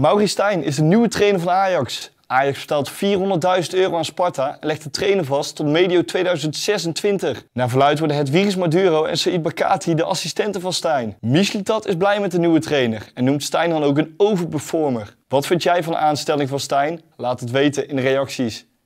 Mauri Stijn is de nieuwe trainer van Ajax. Ajax betaalt 400.000 euro aan Sparta en legt de trainer vast tot medio 2026. Naar verluid worden Hedwiges Maduro en Said Bakati de assistenten van Stijn. Michelitat is blij met de nieuwe trainer en noemt Stijn dan ook een overperformer. Wat vind jij van de aanstelling van Stijn? Laat het weten in de reacties.